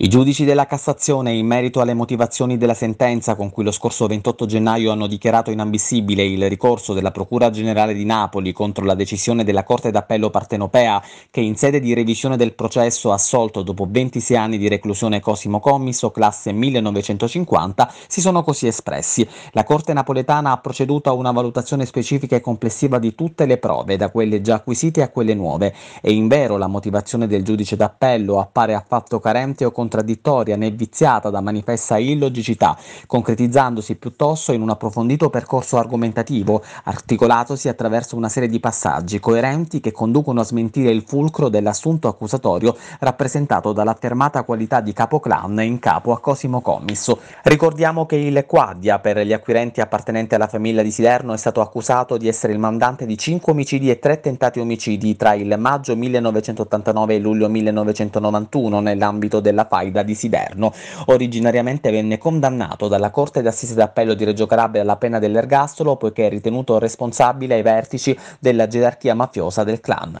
I giudici della Cassazione, in merito alle motivazioni della sentenza con cui lo scorso 28 gennaio hanno dichiarato inammissibile il ricorso della Procura Generale di Napoli contro la decisione della Corte d'Appello Partenopea, che in sede di revisione del processo ha assolto dopo 26 anni di reclusione Cosimo Commisso, classe 1950, si sono così espressi. La Corte napoletana ha proceduto a una valutazione specifica e complessiva di tutte le prove, da quelle già acquisite a quelle nuove, e in vero la motivazione del giudice d'appello appare affatto carente o contraddittoria contraddittoria né viziata da manifesta illogicità, concretizzandosi piuttosto in un approfondito percorso argomentativo, articolatosi attraverso una serie di passaggi coerenti che conducono a smentire il fulcro dell'assunto accusatorio rappresentato dall'affermata qualità di capo clan in capo a Cosimo Commisso. Ricordiamo che il Quadia, per gli acquirenti appartenenti alla famiglia di Silerno, è stato accusato di essere il mandante di 5 omicidi e 3 tentati omicidi tra il maggio 1989 e luglio 1991 nell'ambito della FAI Faida di Siderno. Originariamente venne condannato dalla Corte d'Assise d'Appello di Reggio Calabria alla pena dell'ergastolo poiché è ritenuto responsabile ai vertici della gerarchia mafiosa del clan.